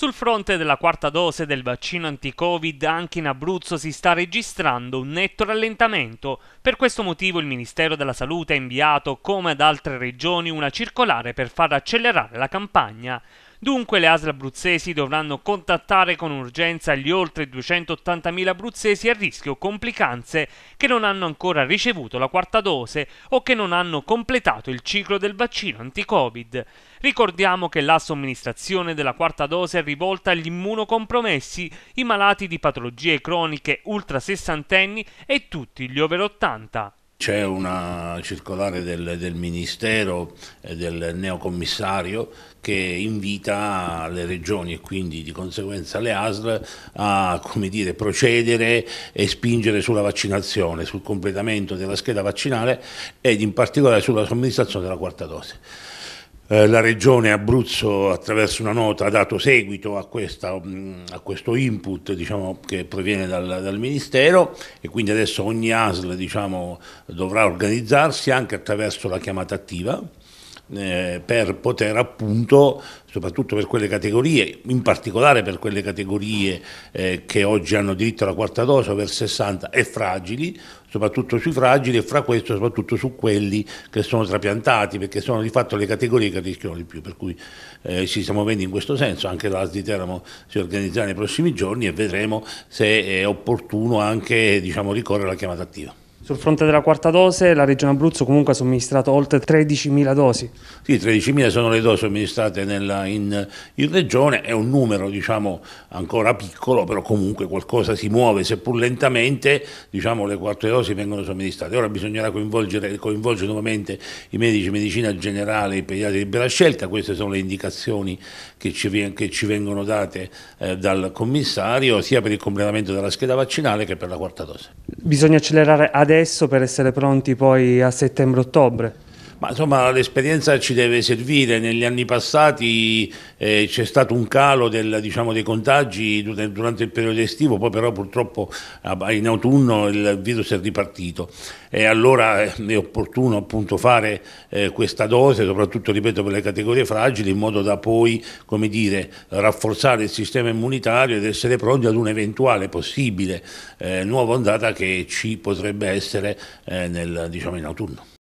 Sul fronte della quarta dose del vaccino anti-Covid anche in Abruzzo si sta registrando un netto rallentamento. Per questo motivo il Ministero della Salute ha inviato, come ad altre regioni, una circolare per far accelerare la campagna. Dunque le ASL abruzzesi dovranno contattare con urgenza gli oltre 280.000 abruzzesi a rischio complicanze che non hanno ancora ricevuto la quarta dose o che non hanno completato il ciclo del vaccino anti-Covid. Ricordiamo che la somministrazione della quarta dose è rivolta agli immunocompromessi, i malati di patologie croniche ultra sessantenni e tutti gli over 80 c'è una circolare del, del Ministero e del neocommissario che invita le regioni e quindi di conseguenza le ASL a dire, procedere e spingere sulla vaccinazione, sul completamento della scheda vaccinale ed in particolare sulla somministrazione della quarta dose. Eh, la Regione Abruzzo attraverso una nota ha dato seguito a, questa, mm, a questo input diciamo, che proviene dal, dal, Ministero e quindi adesso ogni ASL diciamo, dovrà organizzarsi anche attraverso la chiamata attiva eh, per poter appunto, soprattutto per quelle categorie, in particolare per quelle categorie eh, che oggi hanno diritto alla quarta dose, over 60 e fragili, soprattutto sui fragili e fra questo soprattutto su quelli che sono trapiantati, perché sono di fatto le categorie che rischiano di più, per cui eh, ci stiamo muovendo in questo senso, anche l'AS di Teramo si organizzerà nei prossimi giorni e vedremo se è opportuno anche diciamo, ricorrere alla chiamata attiva. Sul fronte della quarta dose la Regione Abruzzo comunque ha somministrato oltre 13.000 dosi. Sì, 13.000 sono le dosi somministrate nella, in, in, Regione, è un numero diciamo, ancora piccolo, però comunque qualcosa si muove, seppur lentamente diciamo, le quattro dosi vengono somministrate. Ora bisognerà coinvolgere, coinvolgere nuovamente i medici di medicina generale e i pediatri di libera scelta, queste sono le indicazioni che ci, che ci vengono date eh, dal commissario, sia per il completamento della scheda vaccinale che per la quarta dose. Bisogna accelerare adesso adesso per essere pronti poi a settembre-ottobre? Ma insomma l'esperienza ci deve servire, negli anni passati eh, c'è stato un calo del, diciamo, dei contagi durante il periodo estivo, poi però purtroppo in autunno il virus è ripartito e allora eh, è opportuno appunto fare eh, questa dose, soprattutto ripeto per le categorie fragili, in modo da poi come dire, rafforzare il sistema immunitario ed essere pronti ad un'eventuale possibile eh, nuova ondata che ci potrebbe essere eh, nel, diciamo, in autunno.